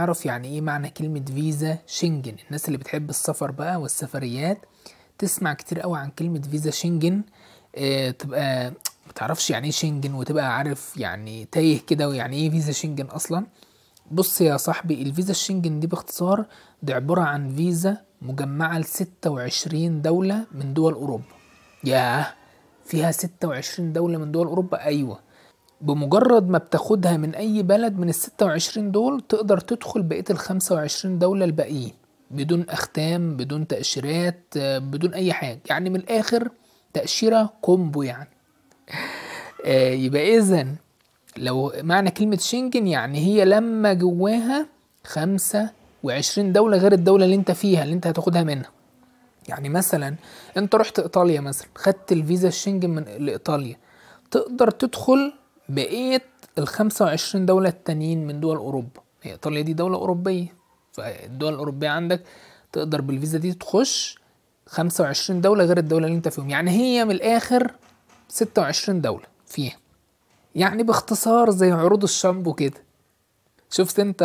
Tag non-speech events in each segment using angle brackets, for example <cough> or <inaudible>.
نعرف يعني ايه معنى كلمة فيزا شنجن الناس اللي بتحب السفر بقى والسفريات تسمع كتير قوي عن كلمة فيزا شنجن اه تبقى متعرفش يعني ايه شنجن وتبقى عارف يعني تايه كده ويعني ايه فيزا شنجن اصلا بص يا صاحبي الفيزا الشنجن دي باختصار دي عبارة عن فيزا مجمعة لستة وعشرين دولة من دول أوروبا ياه فيها ستة وعشرين دولة من دول أوروبا أيوة بمجرد ما بتاخدها من أي بلد من ال 26 دول تقدر تدخل بقية ال 25 دولة الباقيين بدون أختام بدون تأشيرات بدون أي حاجة يعني من الآخر تأشيرة كومبو يعني آه، يبقى إذا لو معنى كلمة شنجن يعني هي لما جواها 25 دولة غير الدولة اللي انت فيها اللي انت هتاخدها منها يعني مثلا انت رحت ايطاليا مثلا خدت الفيزا الشنجن من لايطاليا تقدر تدخل بقية ال 25 دولة التانيين من دول أوروبا هي إيطاليا دي دولة أوروبية فالدول الأوروبية عندك تقدر بالفيزا دي تخش 25 دولة غير الدولة اللي أنت فيهم يعني هي من الآخر 26 دولة فيها يعني باختصار زي عروض الشامبو كده شفت انت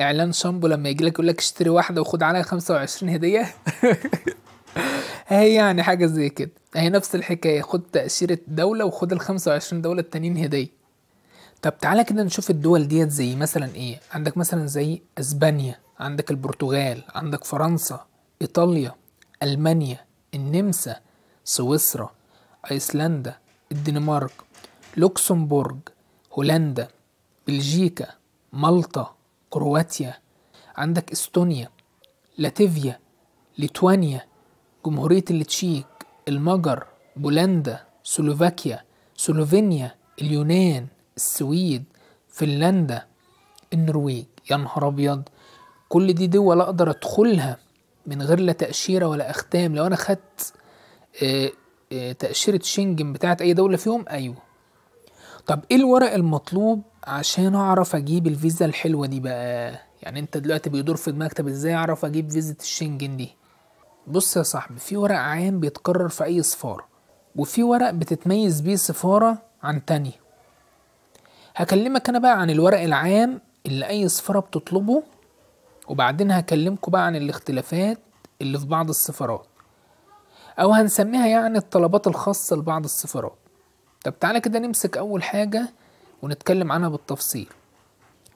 اعلان شامبو لما يجي لك يقول لك اشتري واحده وخد عليها 25 هديه <laughs> <laughs> هي يعني حاجة زي كده هي نفس الحكاية خد تأشيرة دولة وخد ال 25 دولة التانيين هدية طب تعالى كده نشوف الدول ديت زي مثلا ايه عندك مثلا زي اسبانيا عندك البرتغال عندك فرنسا ايطاليا المانيا النمسا سويسرا ايسلندا الدنمارك لوكسمبورغ هولندا بلجيكا مالطا كرواتيا عندك استونيا لاتفيا ليتوانيا جمهورية التشيك المجر بولندا سلوفاكيا سلوفينيا اليونان السويد فنلندا النرويج يا نهار ابيض كل دي دول اقدر ادخلها من غير لا تاشيره ولا اختام لو انا خدت آه، آه، تاشيره شنجن بتاعت اي دوله فيهم ايوه طب ايه الورق المطلوب عشان اعرف اجيب الفيزا الحلوه دي بقى يعني انت دلوقتي بيدور في دماغك طب ازاي اعرف اجيب فيزا الشنجن دي بص يا صاحبي في ورق عام بيتكرر في أي سفارة وفي ورق بتتميز بيه سفارة عن تانية هكلمك أنا بقى عن الورق العام اللي أي سفارة بتطلبه وبعدين هكلمكم بقى عن الاختلافات اللي في بعض السفارات أو هنسميها يعني الطلبات الخاصة لبعض السفارات طب تعالى كده نمسك أول حاجة ونتكلم عنها بالتفصيل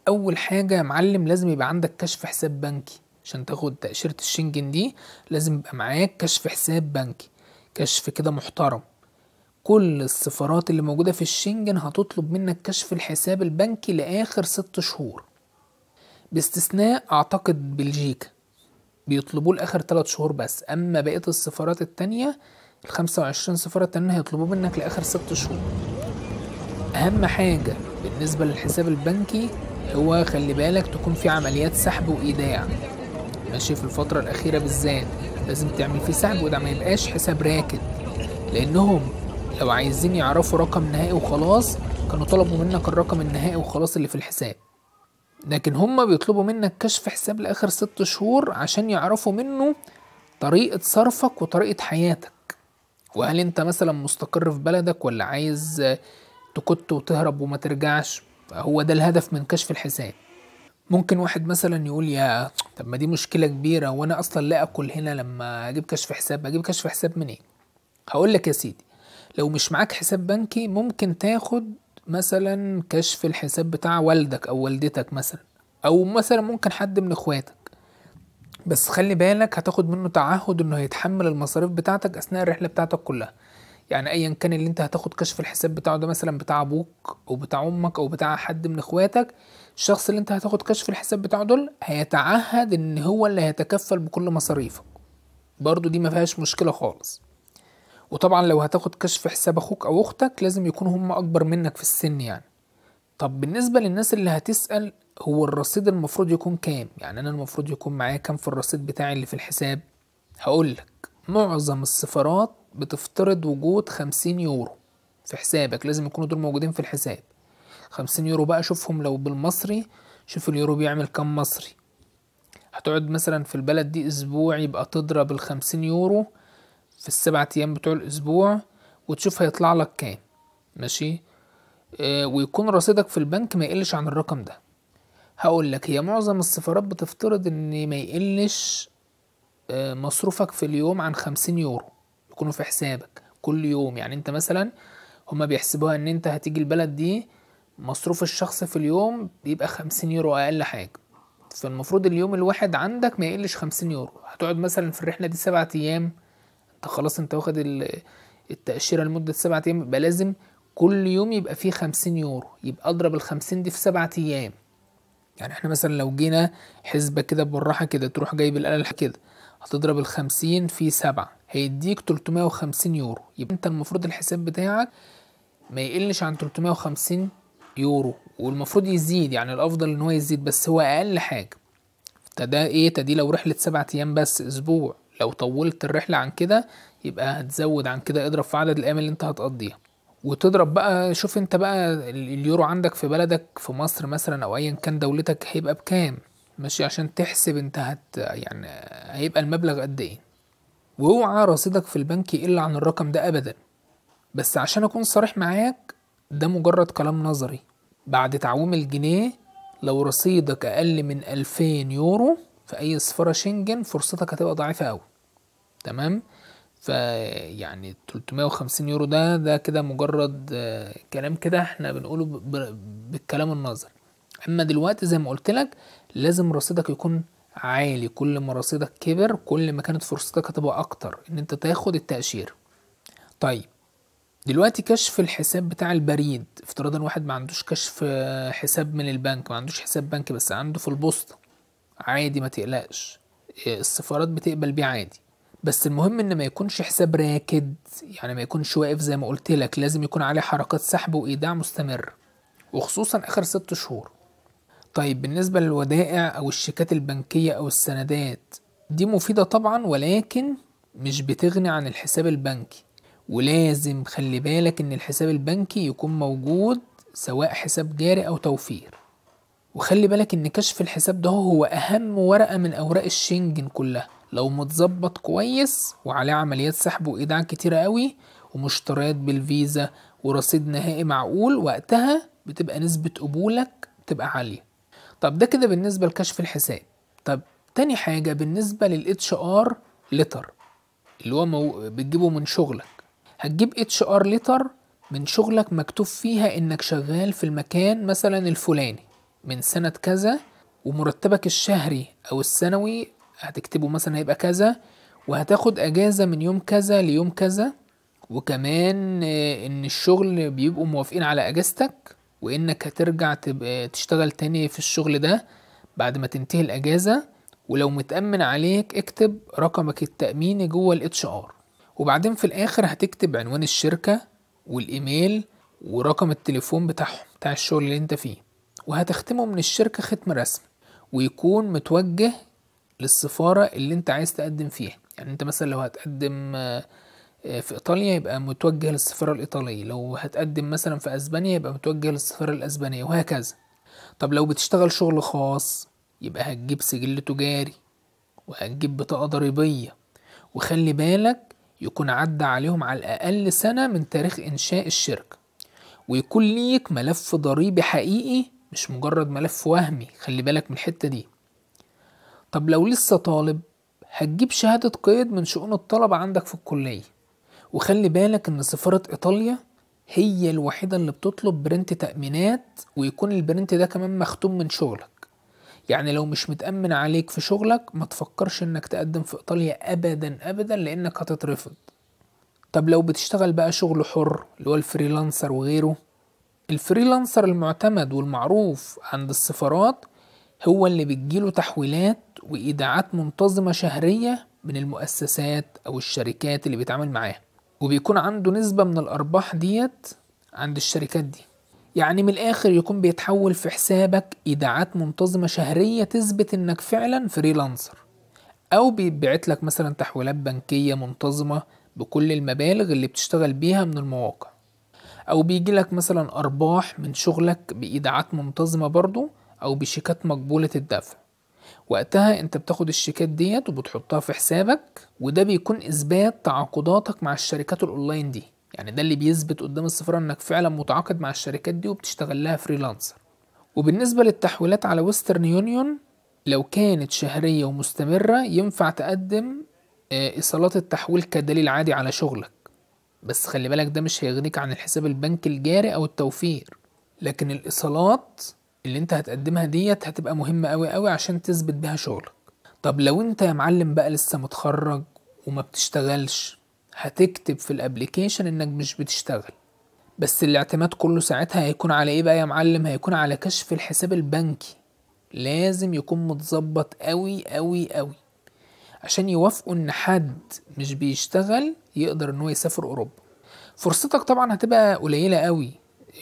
أول حاجة يا معلم لازم يبقى عندك كشف حساب بنكي عشان تاخد تأشيرة الشنجن دي لازم يبقى معاك كشف حساب بنكي كشف كده محترم كل السفارات اللي موجودة في الشنجن هتطلب منك كشف الحساب البنكي لآخر ست شهور باستثناء أعتقد بلجيكا بيطلبوه لآخر ثلاث شهور بس أما بقية السفارات التانية الخمسة وعشرين سفارة التانية هيطلبوه منك لآخر ست شهور أهم حاجة بالنسبة للحساب البنكي هو خلي بالك تكون في عمليات سحب وإيداع ماشي في الفترة الأخيرة بالذات لازم تعمل فيه سحب وده ما يبقاش حساب راكد لأنهم لو عايزين يعرفوا رقم نهائي وخلاص كانوا طلبوا منك الرقم النهائي وخلاص اللي في الحساب لكن هما بيطلبوا منك كشف حساب لآخر ست شهور عشان يعرفوا منه طريقة صرفك وطريقة حياتك وهل انت مثلا مستقر في بلدك ولا عايز تكت وتهرب وما ترجعش هو ده الهدف من كشف الحساب ممكن واحد مثلا يقول يا طب ما دي مشكله كبيره وانا اصلا لا اكل هنا لما اجيب كشف حساب اجيب كشف حساب منين إيه؟ هقول لك يا سيدي لو مش معاك حساب بنكي ممكن تاخد مثلا كشف الحساب بتاع والدك او والدتك مثلا او مثلا ممكن حد من اخواتك بس خلي بالك هتاخد منه تعهد انه هيتحمل المصاريف بتاعتك اثناء الرحله بتاعتك كلها يعني ايا كان اللي انت هتاخد كشف الحساب بتاعه ده مثلا بتاع ابوك او بتاع امك او بتاع حد من اخواتك الشخص اللي انت هتاخد كشف الحساب بتاعه دول هيتعهد ان هو اللي هيتكفل بكل مصاريفك برضو دي ما فيهاش مشكله خالص وطبعا لو هتاخد كشف حساب اخوك او اختك لازم يكونوا هم اكبر منك في السن يعني طب بالنسبه للناس اللي هتسال هو الرصيد المفروض يكون كام يعني انا المفروض يكون معايا كام في الرصيد بتاعي اللي في الحساب هقولك معظم السفارات بتفترض وجود خمسين يورو في حسابك لازم يكونوا دول موجودين في الحساب خمسين يورو بقى شوفهم لو بالمصري شوف اليورو بيعمل كام مصري هتقعد مثلا في البلد دي اسبوع يبقى تضرب الخمسين يورو في السبعة ايام بتوع الاسبوع وتشوف هيطلع لك كام ماشي اه ويكون رصيدك في البنك ما يقلش عن الرقم ده هقول لك هي معظم السفارات بتفترض ان ما يقلش آه، مصروفك في اليوم عن خمسين يورو يكونوا في حسابك كل يوم يعني انت مثلا هما بيحسبوها ان انت هتيجي البلد دي مصروف الشخص في اليوم بيبقى خمسين يورو أقل حاجة فالمفروض اليوم الواحد عندك ما يقلش خمسين يورو هتقعد مثلا في الرحلة دي سبعة أيام انت خلاص انت واخد التأشيرة لمدة سبعة أيام يبقى لازم كل يوم يبقى فيه خمسين يورو يبقى أضرب الخمسين دي في سبعة أيام يعني احنا مثلا لو جينا حسبة كده بالراحة كده تروح جايب الآلة كده هتضرب الخمسين في سبعة هيديك تلتمية وخمسين يورو يبقى انت المفروض الحساب بتاعك ما يقلش عن تلتمية وخمسين يورو والمفروض يزيد يعني الافضل ان هو يزيد بس هو اقل حاجه فده ايه تدي لو رحله سبعة ايام بس اسبوع لو طولت الرحله عن كده يبقى هتزود عن كده اضرب في عدد الايام اللي انت هتقضيها وتضرب بقى شوف انت بقى اليورو عندك في بلدك في مصر مثلا او ايا كان دولتك هيبقى بكام ماشي عشان تحسب انت هت يعني هيبقى المبلغ قد ايه واوعى رصيدك في البنك يقل عن الرقم ده ابدا بس عشان اكون صريح معاك ده مجرد كلام نظري بعد تعويم الجنيه لو رصيدك أقل من 2000 يورو في أي سفارة شنجن فرصتك هتبقى ضعيفة أوي تمام فيعني 350 يورو ده ده كده مجرد آه، كلام كده احنا بنقوله بالكلام النظري اما دلوقتي زي ما قلت لك لازم رصيدك يكون عالي كل ما رصيدك كبر كل ما كانت فرصتك هتبقى اكتر ان انت تاخد التأشيرة طيب دلوقتي كشف الحساب بتاع البريد افتراضا واحد ما عندوش كشف حساب من البنك ما عندوش حساب بنك بس عنده في البوسطة عادي ما تقلقش السفارات بتقبل بيه عادي بس المهم ان ما يكونش حساب راكد يعني ما يكونش واقف زي ما قلت لك لازم يكون عليه حركات سحب وايداع مستمر وخصوصا اخر ست شهور طيب بالنسبة للودائع او الشيكات البنكية او السندات دي مفيدة طبعا ولكن مش بتغني عن الحساب البنكي ولازم خلي بالك ان الحساب البنكي يكون موجود سواء حساب جاري او توفير وخلي بالك ان كشف الحساب ده هو اهم ورقة من اوراق الشنجن كلها لو متظبط كويس وعليه عمليات سحب وايداع كتيرة قوي ومشتريات بالفيزا ورصيد نهائي معقول وقتها بتبقى نسبة قبولك بتبقى عالية طب ده كده بالنسبة لكشف الحساب طب تاني حاجة بالنسبة للاتش ار لتر اللي هو مو... بتجيبه من شغلك هتجيب اتش ار ليتر من شغلك مكتوب فيها انك شغال في المكان مثلا الفلاني من سنة كذا ومرتبك الشهري او السنوي هتكتبه مثلا هيبقى كذا وهتاخد اجازة من يوم كذا ليوم كذا وكمان ان الشغل بيبقوا موافقين على اجازتك وانك هترجع تشتغل تاني في الشغل ده بعد ما تنتهي الاجازة ولو متأمن عليك اكتب رقمك التأميني جوه الاتش ار وبعدين في الاخر هتكتب عنوان الشركة والايميل ورقم التليفون بتاعهم بتاع الشغل اللي انت فيه وهتختمه من الشركة ختم رسمي ويكون متوجه للسفارة اللي انت عايز تقدم فيها يعني انت مثلا لو هتقدم آه، في ايطاليا يبقى متوجه للسفارة الايطالية لو هتقدم مثلا في اسبانيا يبقى متوجه للسفارة الاسبانية وهكذا طب لو بتشتغل شغل خاص يبقى هتجيب سجل تجاري وهتجيب بطاقة ضريبية وخلي بالك يكون عدى عليهم على الأقل سنة من تاريخ إنشاء الشركة ويكون ليك ملف ضريبي حقيقي مش مجرد ملف وهمي خلي بالك من الحتة دي طب لو لسه طالب هتجيب شهادة قيد من شؤون الطلبة عندك في الكلية وخلي بالك إن سفارة إيطاليا هي الوحيدة اللي بتطلب برنت تأمينات ويكون البرنت ده كمان مختوم من شغلك يعني لو مش متأمن عليك في شغلك ما تفكرش انك تقدم في ايطاليا ابدا ابدا لانك هتترفض طب لو بتشتغل بقى شغل حر اللي هو الفريلانسر وغيره الفريلانسر المعتمد والمعروف عند السفارات هو اللي بتجيله تحويلات وإيداعات منتظمة شهرية من المؤسسات أو الشركات اللي بيتعامل معاها وبيكون عنده نسبة من الأرباح ديت عند الشركات دي يعني من الآخر يكون بيتحول في حسابك إيداعات منتظمة شهرية تثبت إنك فعلا فريلانسر أو بيتبعت لك مثلا تحويلات بنكية منتظمة بكل المبالغ اللي بتشتغل بيها من المواقع أو بيجي لك مثلا أرباح من شغلك بإيداعات منتظمة برضو أو بشيكات مقبولة الدفع وقتها انت بتاخد الشيكات ديت وبتحطها في حسابك وده بيكون اثبات تعاقداتك مع الشركات الاونلاين دي يعني ده اللي بيثبت قدام السفاره انك فعلا متعاقد مع الشركات دي وبتشتغل لها فريلانسر وبالنسبه للتحويلات على ويسترن يونيون لو كانت شهريه ومستمره ينفع تقدم آه، ايصالات التحويل كدليل عادي على شغلك بس خلي بالك ده مش هيغنيك عن الحساب البنكي الجاري او التوفير لكن الايصالات اللي انت هتقدمها ديت هتبقى مهمه قوي قوي عشان تثبت بيها شغلك طب لو انت يا معلم بقى لسه متخرج وما بتشتغلش هتكتب في الابليكيشن انك مش بتشتغل بس الاعتماد كله ساعتها هيكون على ايه بقى يا معلم هيكون على كشف الحساب البنكي لازم يكون متظبط قوي قوي قوي عشان يوافقوا ان حد مش بيشتغل يقدر ان هو يسافر اوروبا فرصتك طبعا هتبقى قليله قوي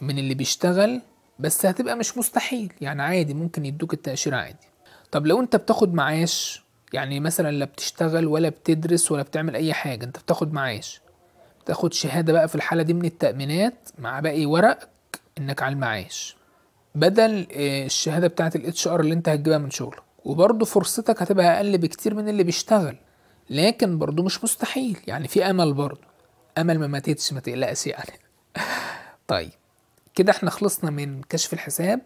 من اللي بيشتغل بس هتبقى مش مستحيل يعني عادي ممكن يدوك التاشيره عادي طب لو انت بتاخد معاش يعني مثلا لا بتشتغل ولا بتدرس ولا بتعمل اي حاجه انت بتاخد معاش بتاخد شهاده بقى في الحاله دي من التامينات مع باقي ورقك انك على المعاش بدل آه، الشهاده بتاعه الاتش ار اللي انت هتجيبها من شغلك وبرضه فرصتك هتبقى اقل بكتير من اللي بيشتغل لكن برضه مش مستحيل يعني في امل برضه امل ما ماتتش ما تقلقش يعني <laughs> طيب كده احنا خلصنا من كشف الحساب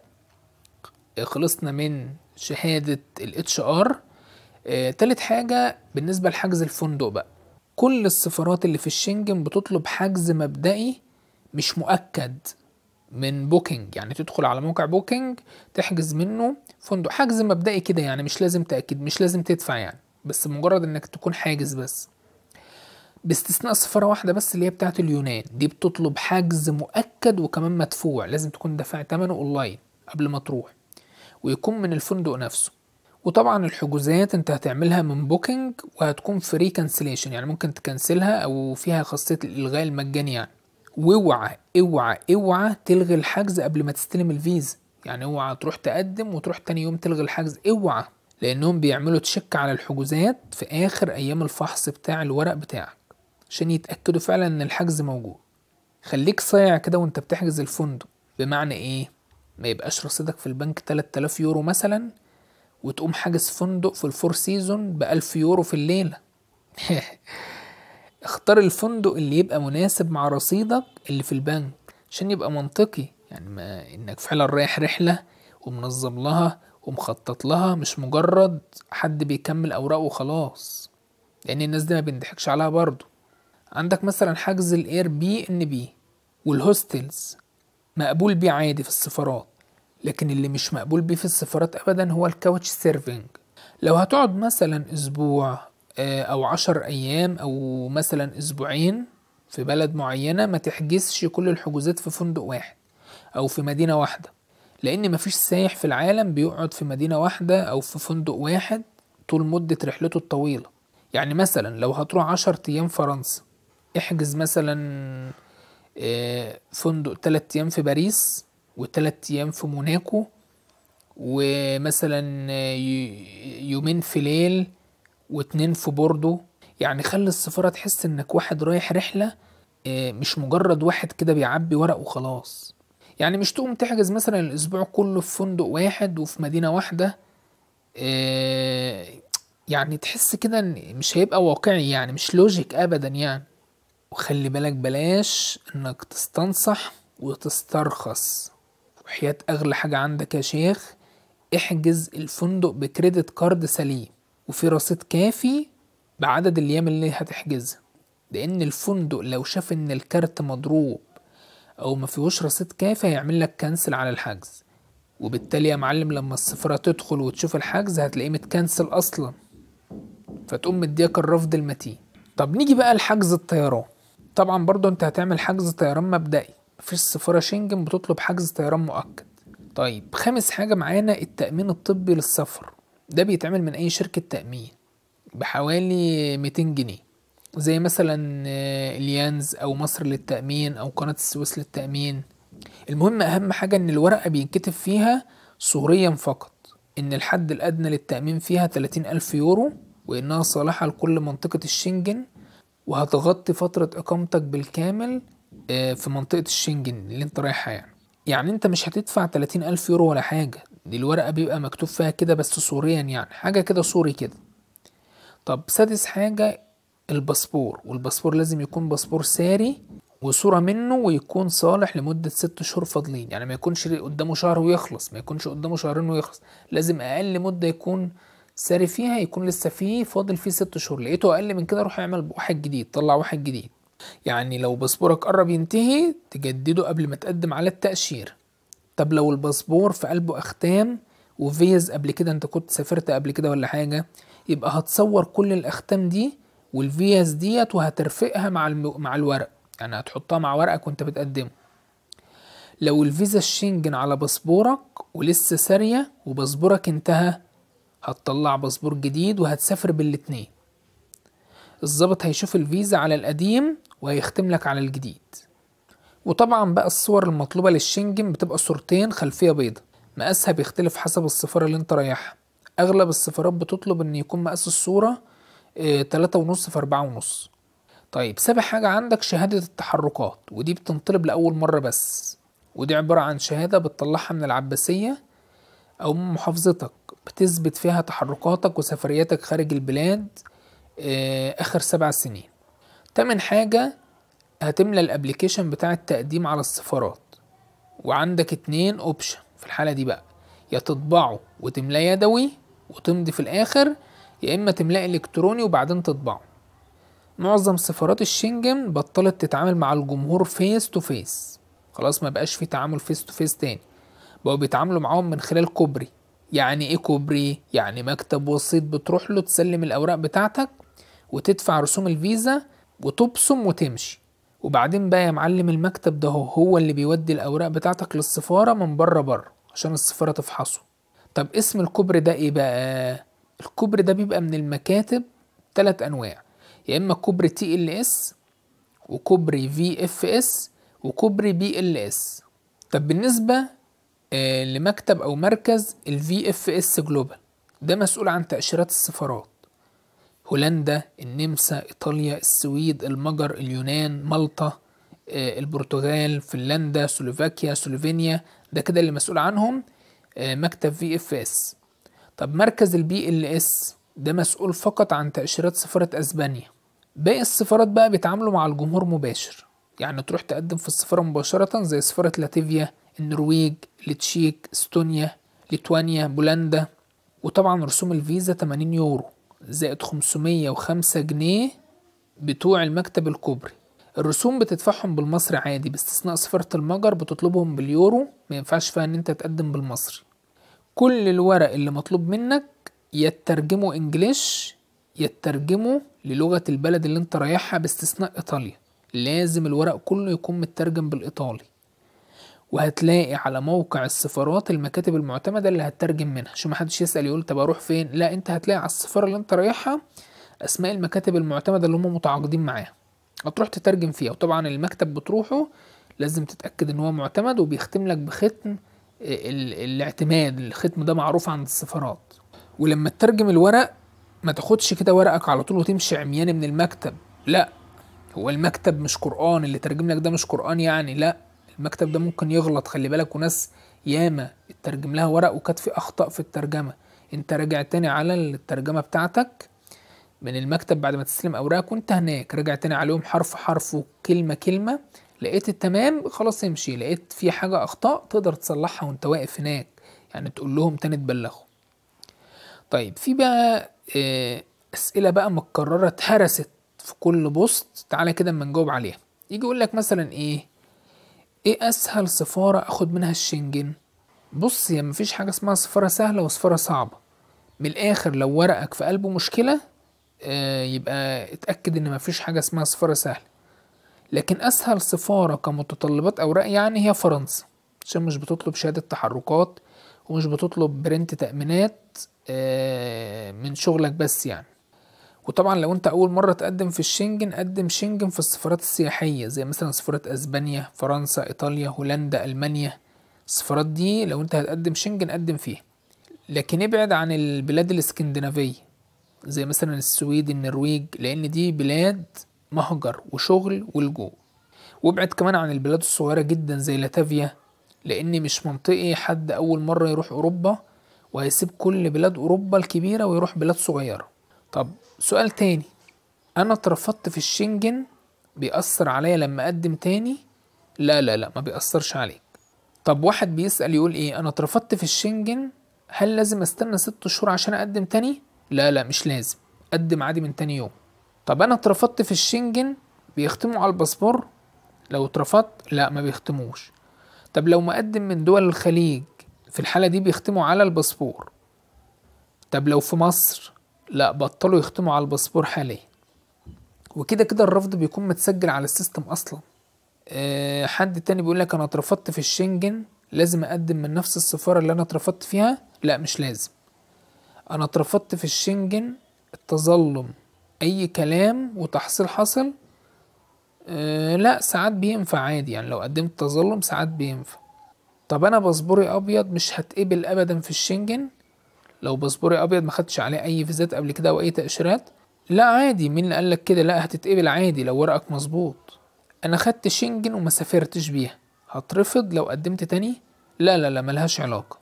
خلصنا من شهاده الاتش ار آه، تالت حاجة بالنسبة لحجز الفندق بقى كل السفارات اللي في الشنجن بتطلب حجز مبدئي مش مؤكد من بوكينج يعني تدخل على موقع بوكينج تحجز منه فندق حجز مبدئي كده يعني مش لازم تأكد مش لازم تدفع يعني بس مجرد انك تكون حاجز بس باستثناء سفارة واحدة بس اللي هي بتاعة اليونان دي بتطلب حجز مؤكد وكمان مدفوع لازم تكون دافع تمنه اونلاين قبل ما تروح ويكون من الفندق نفسه وطبعا الحجوزات انت هتعملها من بوكينج وهتكون فري كانسليشن يعني ممكن تكنسلها او فيها خاصيه الالغاء المجاني يعني واوعى اوعى اوعى تلغي الحجز قبل ما تستلم الفيزا يعني اوعى تروح تقدم وتروح تاني يوم تلغي الحجز اوعى لانهم بيعملوا تشيك على الحجوزات في اخر ايام الفحص بتاع الورق بتاعك عشان يتاكدوا فعلا ان الحجز موجود خليك صايع كده وانت بتحجز الفندق بمعنى ايه ما يبقاش رصيدك في البنك 3000 يورو مثلا وتقوم حاجز فندق في الفور سيزون بألف يورو في الليلة <laughs> اختار الفندق اللي يبقى مناسب مع رصيدك اللي في البنك عشان يبقى منطقي يعني ما انك فعلا رايح رحلة ومنظم لها ومخطط لها مش مجرد حد بيكمل اوراقه وخلاص لان يعني الناس دي ما بنضحكش عليها برضه عندك مثلا حجز الاير بي ان بي والهوستلز مقبول بيه عادي في السفارات لكن اللي مش مقبول بيه في السفارات أبدا هو الكاوتش سيرفينج لو هتقعد مثلا أسبوع آه، أو عشر أيام أو مثلا أسبوعين في بلد معينة ما تحجزش كل الحجوزات في فندق واحد أو في مدينة واحدة لأن مفيش سايح في العالم بيقعد في مدينة واحدة أو في فندق واحد طول مدة رحلته الطويلة يعني مثلا لو هتروح عشر أيام فرنسا احجز مثلا آه، فندق تلات أيام في باريس وثلاث ايام في موناكو ومثلا يومين في ليل واتنين في بوردو يعني خلي السفارة تحس انك واحد رايح رحلة آه، مش مجرد واحد كده بيعبي ورق وخلاص يعني مش تقوم تحجز مثلا الاسبوع كله في فندق واحد وفي مدينة واحدة آه، يعني تحس كده ان مش هيبقى واقعي يعني مش لوجيك ابدا يعني وخلي بالك بلاش انك تستنصح وتسترخص وحياة أغلى حاجة عندك يا شيخ احجز الفندق بكريدت كارد سليم وفي رصيد كافي بعدد الأيام اللي هتحجزها لأن الفندق لو شاف إن الكارت مضروب أو ما فيهوش رصيد كافي هيعمل لك كنسل على الحجز وبالتالي يا معلم لما السفرة تدخل وتشوف الحجز هتلاقيه متكنسل أصلا فتقوم مديك الرفض المتين طب نيجي بقى لحجز الطيران طبعا برضو انت هتعمل حجز طيران مبدئي في السفارة شنجن بتطلب حجز طيران مؤكد طيب خامس حاجة معانا التأمين الطبي للسفر ده بيتعمل من أي شركة تأمين بحوالي 200 جنيه زي مثلا آه، اليانز أو مصر للتأمين أو قناة السويس للتأمين المهم أهم حاجة إن الورقة بينكتب فيها صوريا فقط إن الحد الأدنى للتأمين فيها 30 ألف يورو وإنها صالحة لكل منطقة الشنجن وهتغطي فترة إقامتك بالكامل آه، في منطقة الشنجن اللي انت رايحها يعني يعني انت مش هتدفع 30 ألف يورو ولا حاجة دي الورقة بيبقى مكتوب فيها كده بس صوريا يعني حاجة كده صوري كده طب سادس حاجة الباسبور والباسبور لازم يكون باسبور ساري وصورة منه ويكون صالح لمدة ست شهور فاضلين يعني ما يكونش قدامه شهر ويخلص ما يكونش قدامه شهرين ويخلص لازم أقل مدة يكون ساري فيها يكون لسه فيه فاضل فيه ست شهور لقيته أقل من كده روح اعمل واحد جديد طلع واحد جديد يعني لو باسبورك قرب ينتهي تجدده قبل ما تقدم على التأشيرة طب لو الباسبور في قلبه أختام وفيز قبل كده أنت كنت سافرت قبل كده ولا حاجة يبقى هتصور كل الأختام دي والفيز ديت وهترفقها مع مع الورق يعني هتحطها مع ورقك وانت بتقدمه لو الفيزا الشنجن على باسبورك ولسه سارية وباسبورك انتهى هتطلع باسبور جديد وهتسافر بالاتنين الظابط هيشوف الفيزا على القديم وهيختم لك على الجديد وطبعا بقى الصور المطلوبة للشنجن بتبقى صورتين خلفية بيضة مقاسها بيختلف حسب السفارة اللي انت رايحها اغلب السفارات بتطلب ان يكون مقاس الصورة آه، تلاتة ونص في أربعة ونص طيب سابع حاجة عندك شهادة التحركات ودي بتنطلب لأول مرة بس ودي عبارة عن شهادة بتطلعها من العباسية أو من محافظتك بتثبت فيها تحركاتك وسفرياتك خارج البلاد آه، آخر سبع سنين تمن حاجة هتملى الابليكيشن بتاع التقديم على السفارات وعندك اتنين اوبشن في الحالة دي بقى يا تطبعه وتملاه يدوي وتمضي في الاخر يا اما تملاه الكتروني وبعدين تطبعه معظم سفارات الشنجن بطلت تتعامل مع الجمهور فيس تو فيس خلاص ما بقاش في تعامل فيس تو فيس تاني بقوا بيتعاملوا معاهم من خلال كوبري يعني ايه كوبري يعني مكتب وسيط بتروح له تسلم الاوراق بتاعتك وتدفع رسوم الفيزا وتبصم وتمشي وبعدين بقى يا معلم المكتب ده هو, اللي بيودي الأوراق بتاعتك للسفارة من بره بره عشان السفارة تفحصه طب اسم الكوبري ده ايه بقى؟ الكوبري ده بيبقى من المكاتب تلات أنواع يا إما كوبري تي ال اس وكوبري في اف اس وكوبري بي ال اس طب بالنسبة آه، لمكتب أو مركز الفي اف اس جلوبال ده مسؤول عن تأشيرات السفارات هولندا النمسا إيطاليا السويد المجر اليونان مالطا آه، البرتغال فنلندا سلوفاكيا سلوفينيا ده كده اللي مسؤول عنهم آه، مكتب في اف اس طب مركز البي ال اس ده مسؤول فقط عن تأشيرات سفارة أسبانيا باقي السفارات بقى بيتعاملوا مع الجمهور مباشر يعني تروح تقدم في السفارة مباشرة زي سفارة لاتفيا النرويج التشيك استونيا ليتوانيا بولندا وطبعا رسوم الفيزا 80 يورو زائد 505 جنيه بتوع المكتب الكوبري الرسوم بتدفعهم بالمصري عادي باستثناء سفاره المجر بتطلبهم باليورو ما ينفعش فيها ان انت تقدم بالمصري كل الورق اللي مطلوب منك يترجمه انجليش يترجمه للغة البلد اللي انت رايحها باستثناء ايطاليا لازم الورق كله يكون مترجم بالايطالي وهتلاقي على موقع السفارات المكاتب المعتمده اللي هتترجم منها عشان ما حدش يسال يقول طب اروح فين لا انت هتلاقي على السفاره اللي انت رايحها اسماء المكاتب المعتمده اللي هم متعاقدين معاها هتروح تترجم فيها وطبعا المكتب بتروحه لازم تتاكد ان هو معتمد وبيختم لك بختم الاعتماد الختم ده معروف عند السفارات ولما تترجم الورق ما تاخدش كده ورقك على طول وتمشي عميان من المكتب لا هو المكتب مش قران اللي ترجم لك ده مش قران يعني لا المكتب ده ممكن يغلط خلي بالك وناس ياما اترجم لها ورق وكانت في اخطاء في الترجمه انت راجع تاني على الترجمه بتاعتك من المكتب بعد ما تستلم اوراقك وانت هناك راجع تاني عليهم حرف حرف وكلمه كلمه لقيت التمام خلاص امشي لقيت في حاجه اخطاء تقدر تصلحها وانت واقف هناك يعني تقول لهم تاني تبلغوا طيب في بقى آه، اسئله بقى متكرره اتهرست في كل بوست تعالى كده اما نجاوب عليها يجي يقول لك مثلا ايه ايه اسهل سفارة اخد منها الشنجن بص يا مفيش حاجة اسمها سفارة سهلة وسفارة صعبة من الاخر لو ورقك في قلبه مشكلة آه يبقى اتأكد ان مفيش حاجة اسمها سفارة سهلة لكن اسهل سفارة كمتطلبات اوراق يعني هي فرنسا عشان مش بتطلب شهادة تحركات ومش بتطلب برنت تأمينات آه من شغلك بس يعني وطبعا لو انت اول مره تقدم في الشنجن قدم شنجن في السفارات السياحيه زي مثلا سفاره اسبانيا فرنسا ايطاليا هولندا المانيا السفارات دي لو انت هتقدم شنجن قدم فيها لكن ابعد عن البلاد الاسكندنافيه زي مثلا السويد النرويج لان دي بلاد مهجر وشغل ولجوء وابعد كمان عن البلاد الصغيره جدا زي لاتفيا لان مش منطقي حد اول مره يروح اوروبا وهيسيب كل بلاد اوروبا الكبيره ويروح بلاد صغيره طب سؤال تاني انا اترفضت في الشنجن بيأثر عليا لما اقدم تاني لا لا لا ما بيأثرش عليك طب واحد بيسأل يقول ايه انا اترفضت في الشنجن هل لازم استنى ست شهور عشان اقدم تاني لا لا مش لازم قدم عادي من تاني يوم طب انا اترفضت في الشنجن بيختموا على الباسبور لو اترفضت لا ما بيختموش طب لو مقدم من دول الخليج في الحالة دي بيختموا على الباسبور طب لو في مصر لا بطلوا يختموا على الباسبور حاليا وكده كده الرفض بيكون متسجل على السيستم اصلا آه، حد تاني بيقول لك انا اترفضت في الشنجن لازم اقدم من نفس السفاره اللي انا اترفضت فيها لا مش لازم انا اترفضت في الشنجن التظلم اي كلام وتحصيل حصل أه لا ساعات بينفع عادي يعني لو قدمت تظلم ساعات بينفع طب انا باسبوري ابيض مش هتقبل ابدا في الشنجن لو باسبوري ابيض ما خدتش عليه اي فيزات قبل كده او اي تاشيرات لا عادي مين اللي قالك كده لا هتتقبل عادي لو ورقك مظبوط انا خدت شنجن وما سافرتش بيها هترفض لو قدمت تاني لا لا لا ملهاش علاقة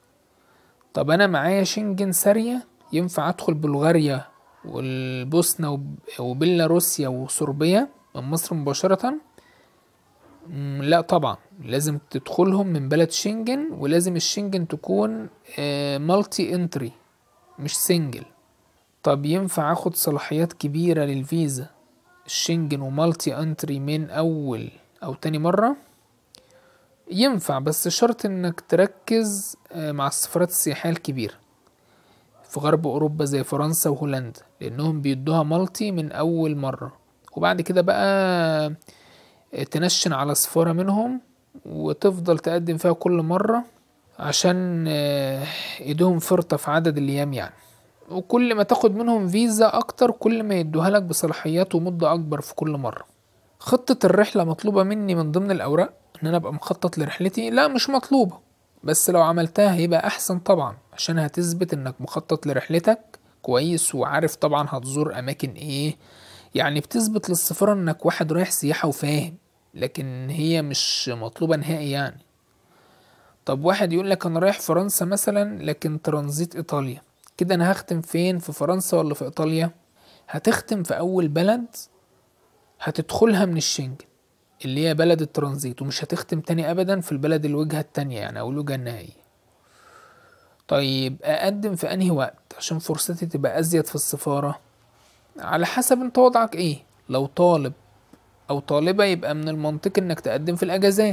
طب انا معايا شنجن سارية ينفع ادخل بلغاريا والبوسنة وبيلاروسيا وصربيا من مصر مباشرة لا طبعا لازم تدخلهم من بلد شنجن ولازم الشنجن تكون مالتي آه، انتري مش سنجل طب ينفع اخد صلاحيات كبيرة للفيزا الشنجن ومالتي انتري من اول او تاني مرة ينفع بس شرط انك تركز آه، مع السفارات السياحية الكبيرة في غرب اوروبا زي فرنسا وهولندا لانهم بيدوها مالتي من اول مرة وبعد كده بقى آه، تنشن على سفارة منهم وتفضل تقدم فيها كل مرة عشان ايدهم آه، فرطة في عدد الايام يعني وكل ما تاخد منهم فيزا اكتر كل ما يدوها لك بصلاحيات ومدة اكبر في كل مرة خطة الرحلة مطلوبة مني من ضمن الاوراق ان انا ابقى مخطط لرحلتي لا مش مطلوبة بس لو عملتها هيبقى احسن طبعا عشان هتثبت انك مخطط لرحلتك كويس وعارف طبعا هتزور اماكن ايه يعني بتثبت للسفارة انك واحد رايح سياحة وفاهم لكن هي مش مطلوبة نهائي يعني طب واحد يقول لك انا رايح فرنسا مثلا لكن ترانزيت ايطاليا كده انا هختم فين في فرنسا ولا في ايطاليا هتختم في اول بلد هتدخلها من الشنجن اللي هي بلد الترانزيت ومش هتختم تاني ابدا في البلد الوجهة التانية يعني او الوجهة النهائية طيب اقدم في انهي وقت عشان فرصتي تبقى ازيد في السفارة على حسب انت وضعك ايه لو طالب او طالبة يبقى من المنطقي انك تقدم في الاجازات